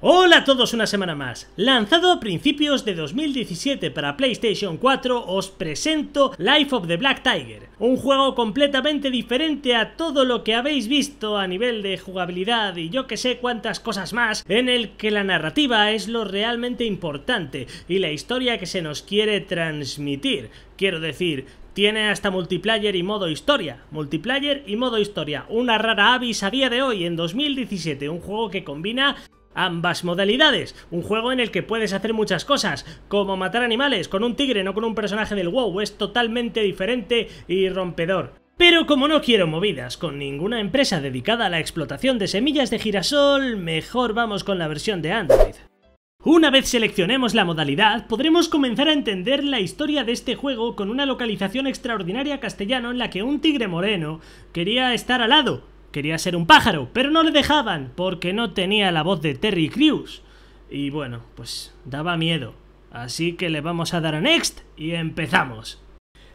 Hola a todos una semana más. Lanzado a principios de 2017 para PlayStation 4, os presento Life of the Black Tiger, un juego completamente diferente a todo lo que habéis visto a nivel de jugabilidad y yo que sé cuántas cosas más, en el que la narrativa es lo realmente importante y la historia que se nos quiere transmitir. Quiero decir, tiene hasta multiplayer y modo historia. Multiplayer y modo historia. Una rara avis a día de hoy, en 2017. Un juego que combina ambas modalidades. Un juego en el que puedes hacer muchas cosas, como matar animales con un tigre, no con un personaje del WoW, es totalmente diferente y rompedor. Pero como no quiero movidas con ninguna empresa dedicada a la explotación de semillas de girasol, mejor vamos con la versión de Android. Una vez seleccionemos la modalidad, podremos comenzar a entender la historia de este juego con una localización extraordinaria castellano en la que un tigre moreno quería estar al lado, quería ser un pájaro, pero no le dejaban porque no tenía la voz de Terry Crews. Y bueno, pues daba miedo. Así que le vamos a dar a Next y empezamos.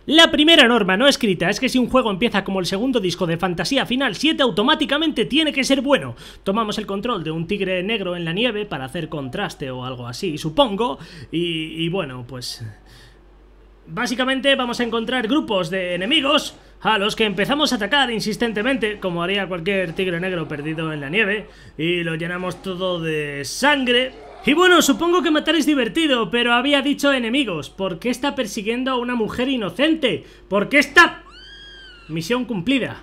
La primera norma no escrita es que si un juego empieza como el segundo disco de Fantasía Final 7 automáticamente tiene que ser bueno. Tomamos el control de un tigre negro en la nieve para hacer contraste o algo así, supongo, y, bueno, pues... Básicamente vamos a encontrar grupos de enemigos a los que empezamos a atacar insistentemente, como haría cualquier tigre negro perdido en la nieve, y lo llenamos todo de sangre. Y bueno, supongo que matar es divertido, pero había dicho enemigos. ¿Por qué está persiguiendo a una mujer inocente? ¿Por qué está...? Misión cumplida.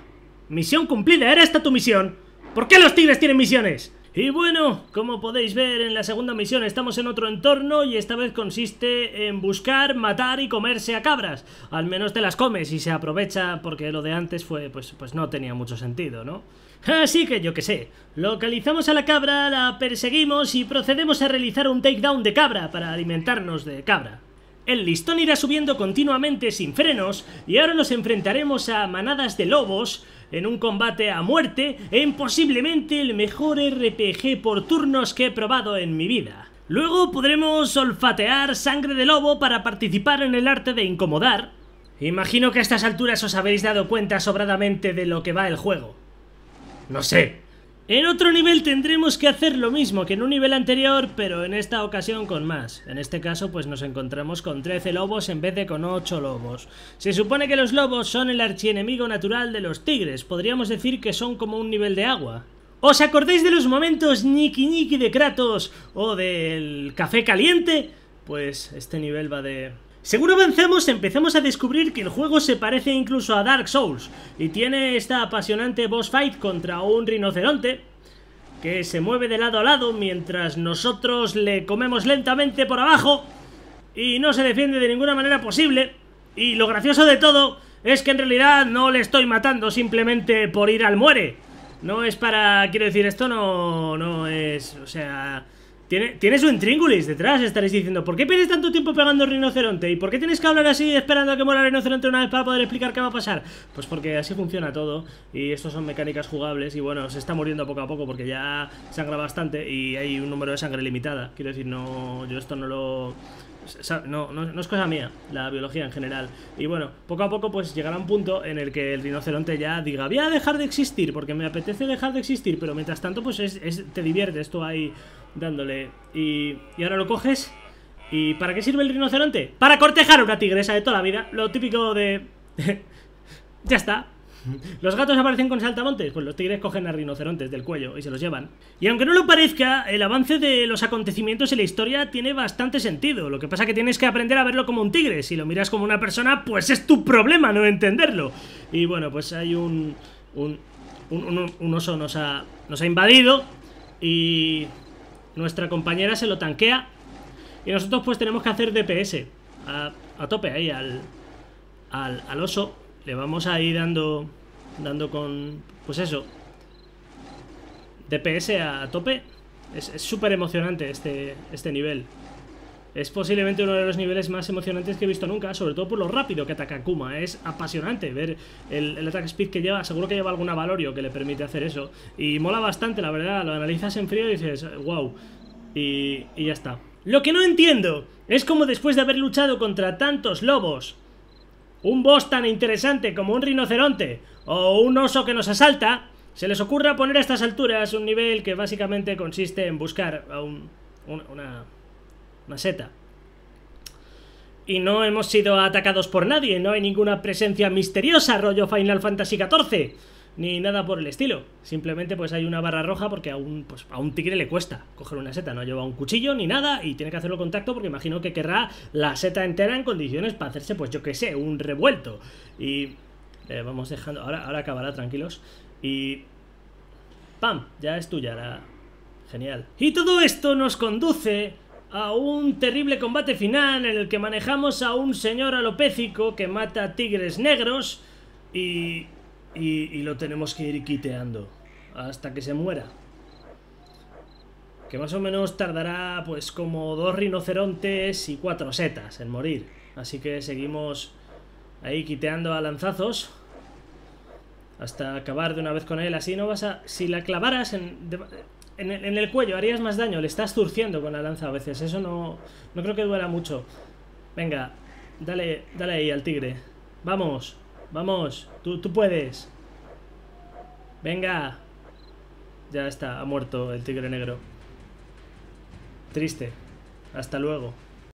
Misión cumplida, ¿era esta tu misión? ¿Por qué los tigres tienen misiones? Y bueno, como podéis ver en la segunda misión estamos en otro entorno y esta vez consiste en buscar, matar y comerse a cabras. Al menos te las comes y se aprovecha porque lo de antes fue pues, pues no tenía mucho sentido, ¿no? Así que yo que sé, localizamos a la cabra, la perseguimos y procedemos a realizar un takedown de cabra para alimentarnos de cabra. El listón irá subiendo continuamente sin frenos y ahora nos enfrentaremos a manadas de lobos en un combate a muerte en posiblemente el mejor RPG por turnos que he probado en mi vida. Luego podremos olfatear sangre de lobo para participar en el arte de incomodar. Imagino que a estas alturas os habéis dado cuenta sobradamente de lo que va el juego. No sé, en otro nivel tendremos que hacer lo mismo que en un nivel anterior, pero en esta ocasión con más. En este caso pues nos encontramos con 13 lobos en vez de con 8 lobos. Se supone que los lobos son el archienemigo natural de los tigres, podríamos decir que son como un nivel de agua. ¿Os acordáis de los momentos ñiqui ñiqui de Kratos o del café caliente? Pues este nivel va de... Seguro avancemos, empezamos a descubrir que el juego se parece incluso a Dark Souls y tiene esta apasionante boss fight contra un rinoceronte que se mueve de lado a lado mientras nosotros le comemos lentamente por abajo y no se defiende de ninguna manera posible. Y lo gracioso de todo es que en realidad no le estoy matando simplemente por ir al muere. No es para... quiero decir, esto no, no es... o sea... Tiene, un su detrás, estaréis diciendo ¿Por qué pierdes tanto tiempo pegando rinoceronte? ¿Y por qué tienes que hablar así esperando a que muera el rinoceronte una vez para poder explicar qué va a pasar? Pues porque así funciona todo Y esto son mecánicas jugables Y bueno, se está muriendo poco a poco porque ya sangra bastante Y hay un número de sangre limitada Quiero decir, no... yo esto no lo... No, no, es cosa mía, la biología en general. Y bueno, poco a poco pues llegará un punto en el que el rinoceronte ya diga, voy a dejar de existir porque me apetece dejar de existir, pero mientras tanto pues te divierte esto ahí dándole. Y, y ahora lo coges. ¿Y para qué sirve el rinoceronte? Para cortejar a una tigresa de toda la vida. Lo típico de... ya está. Los gatos aparecen con saltamontes, pues los tigres cogen a rinocerontes del cuello y se los llevan. Y aunque no lo parezca, el avance de los acontecimientos y la historia tiene bastante sentido. Lo que pasa es que tienes que aprender a verlo como un tigre. Si lo miras como una persona, pues es tu problema no entenderlo. Y bueno, pues hay un... un, un, un oso nos ha, nos ha invadido y nuestra compañera se lo tanquea. Y nosotros pues tenemos que hacer DPS. A, tope ahí, al, al, al, oso. Le vamos ahí dando, dando con... Pues eso. DPS a, tope. Es súper emocionante este, este nivel. Es posiblemente uno de los niveles más emocionantes que he visto nunca, sobre todo por lo rápido que ataca Kuma. Es apasionante ver el, ataque attack speed que lleva. Seguro que lleva alguna valorio que le permite hacer eso. Y mola bastante, la verdad. Lo analizas en frío y dices, wow. Y, ya está. Lo que no entiendo es cómo después de haber luchado contra tantos lobos, un boss tan interesante como un rinoceronte o un oso que nos asalta, se les ocurra poner a estas alturas un nivel que básicamente consiste en buscar a un, una seta. Y no hemos sido atacados por nadie, no hay ninguna presencia misteriosa, rollo Final Fantasy XIV, ni nada por el estilo. Simplemente pues hay una barra roja porque a un, pues, a un tigre le cuesta coger una seta, no lleva un cuchillo ni nada y tiene que hacerlo contacto porque imagino que querrá la seta entera en condiciones para hacerse pues yo que sé, un revuelto. Y eh, vamos dejando, ahora, ahora acabará, tranquilos. Y... ¡Pam! Ya es tuya la... Genial. Y todo esto nos conduce a un terrible combate final en el que manejamos a un señor alopécico que mata tigres negros y, y, y lo tenemos que ir quiteando hasta que se muera. Que más o menos tardará pues como dos rinocerontes y cuatro setas en morir. Así que seguimos ahí quiteando a lanzazos hasta acabar de una vez con él. Así no vas a... Si la clavaras en en el, cuello harías más daño, le estás zurciendo con la lanza a veces, eso no, no creo que duela mucho. Venga, dale, dale ahí al tigre. Vamos, vamos, tú, tú puedes. Venga. Ya está, ha muerto el tigre negro. Triste. Hasta luego.